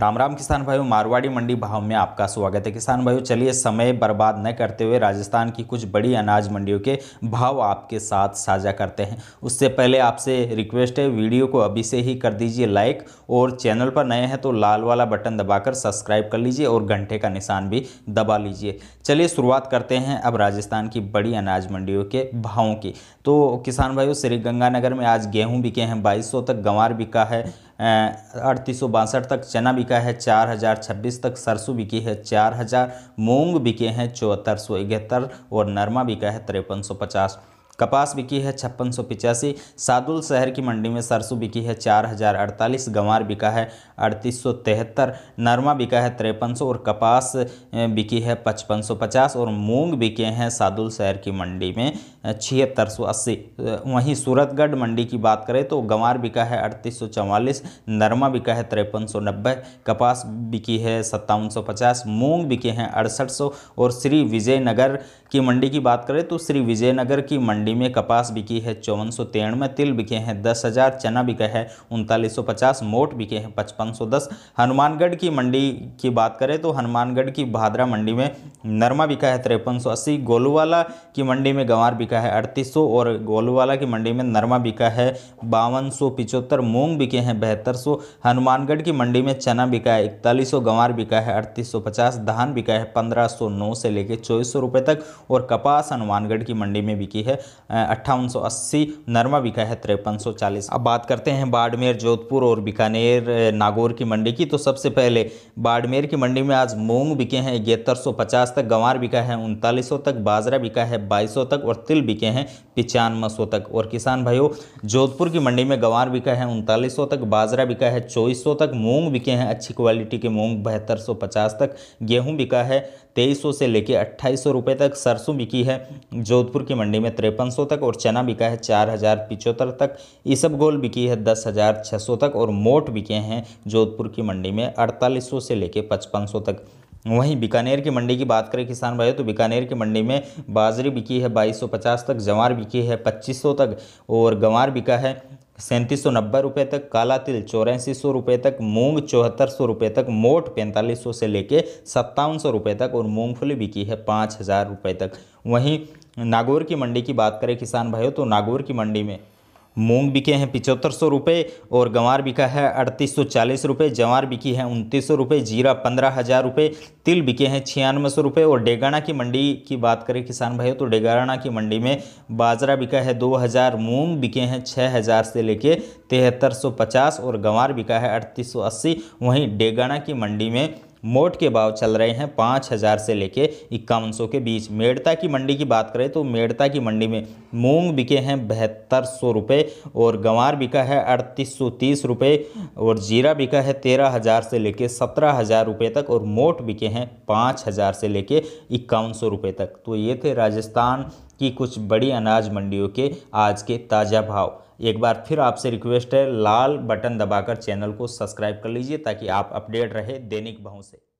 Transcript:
राम राम किसान भाइयों मारवाड़ी मंडी भाव में आपका स्वागत है किसान भाइयों चलिए समय बर्बाद न करते हुए राजस्थान की कुछ बड़ी अनाज मंडियों के भाव आपके साथ साझा करते हैं उससे पहले आपसे रिक्वेस्ट है वीडियो को अभी से ही कर दीजिए लाइक और चैनल पर नए हैं तो लाल वाला बटन दबाकर सब्सक्राइब कर लीजिए और घंटे का निशान भी दबा लीजिए चलिए शुरुआत करते हैं अब राजस्थान की बड़ी अनाज मंडियों के भावों की तो किसान भाइयों श्री गंगानगर में आज गेहूँ बिके हैं बाईस तक गंवार बिका है अड़तीस सौ बासठ तक चना बिका है चार हज़ार छब्बीस तक सरसों बिकी है चार हज़ार मूंग बिके हैं चौहत्तर सौ इकहत्तर और नरमा बिका है तिरपन सौ पचास कपास बिकी है छप्पन सौ पिचासी सादुल शहर की मंडी में सरसों बिकी है चार हजार अड़तालीस गंवार बिका है अड़तीस सौ तिहत्तर नरमा बिका है तिरपन सौ और कपास बिकी है पचपन सौ पचास और मूंग बिके हैं सादुल शहर की मंडी में छिहत्तर सौ अस्सी वहीं सूरतगढ़ मंडी की बात करें तो गंवार बिका है अड़तीस सौ चवालीस नरमा बिका है तिरपन सौ नब्बे कपास बिकी है सत्तावन सौ पचास मूँग बिके हैं अड़सठ सौ और श्री विजयनगर की मंडी की बात करें तो श्री विजयनगर की मंडी मंडी में कपास बिकी है चौवन सौ तिरानवे तिल बिके हैं दस हज़ार चना बिका है उनतालीस सौ पचास मोट बिके हैं पचपन सौ दस हनुमानगढ़ की मंडी की बात करें तो हनुमानगढ़ की भादरा मंडी में नरमा बिका है तिरपन सौ अस्सी गोलूवाला की मंडी में गंवार बिका है अड़तीस सौ और गोलूवाला की मंडी में नरमा बिका है बावन सौ पिचहत्तर मूंग बिके हैं बहत्तर सौ हनुमानगढ़ की मंडी में चना बिका है इकतालीस सौ गंवार बिका है अड़तीस सौ पचास धान बिका है पंद्रह सौ नौ से लेकर चौबीस सौ रुपये तक और कपास हनुमानगढ़ की मंडी में बिकी है अट्ठावन नरमा बिका है तिरपन अब बात करते हैं बाड़मेर जोधपुर और बीकानेर नागौर की मंडी की तो सबसे पहले बाड़मेर की मंडी में आज मूंग बिके हैं इकहत्तर तक गंवार बिका है उनतालीस तक बाजरा बिका है बाईस तक और तिल बिके हैं पिचानवे तक और किसान भाइयों जोधपुर की मंडी में गंवार बिका है उनतालीस तक बाजरा बिका है चौबीस तक मूंग बिके हैं अच्छी क्वालिटी के मूंग बहत्तर तक गेहूँ बिका है तेईस से लेकर अट्ठाईस रुपये तक सरसों बिकी है जोधपुर की मंडी में तिरपन तिरपन सौ तक और चना बिका है चार हज़ार पिचहत्तर तक इसब गोल बिकी है दस हज़ार छः सौ तक और मोट बिके हैं जोधपुर की मंडी में अड़तालीस सौ से लेकर पचपन सौ तक वहीं बीकानेर की मंडी की बात करें किसान भाइयों तो बीकानेर की मंडी में बाजरी बिकी है 2250 तक जवार बिकी है 2500 तक और गंवार बिका है सैंतीस सौ नब्बे रुपये तक काला तिल चौरासी सौ रुपये तक मूंग चौहत्तर सौ रुपये तक मोट पैंतालीस सौ से लेके सत्तावन सौ रुपये तक और मूंगफली बिकी है पाँच हज़ार रुपये तक वहीं नागौर की मंडी की बात करें किसान भाइयों तो नागौर की मंडी में मूंग बिके हैं पिचहत्तर सौ रुपये और गंवार बिका है अड़तीस सौ चालीस रुपये जवार बिकी है उनतीस सौ रुपये जीरा पंद्रह हज़ार रुपये तिल बिके हैं छियानवे सौ रुपये और डेगाना की मंडी की बात करें किसान भाइयों तो डेगाना की मंडी में बाजरा बिका है दो हज़ार मूँग बिके हैं छः हज़ार से लेके तिहत्तर सौ पचास और गंवार बिका है अड़तीस सौ अस्सी वहीं डेगाना की मंडी में मोट के भाव चल रहे हैं पाँच हज़ार से लेके इक्यावन सौ के बीच मेड़ता की मंडी की बात करें तो मेड़ता की मंडी में मूंग बिके हैं बहत्तर सौ रुपये और गंवार बिका है अड़तीस सौ तीस रुपये और जीरा बिका है तेरह हज़ार से लेके सत्रह हज़ार रुपये तक और मोट बिके हैं पाँच हज़ार से लेके इक्यावन सौ रुपये तक तो ये थे राजस्थान कि कुछ बड़ी अनाज मंडियों के आज के ताज़ा भाव एक बार फिर आपसे रिक्वेस्ट है लाल बटन दबाकर चैनल को सब्सक्राइब कर लीजिए ताकि आप अपडेट रहे दैनिक भाव से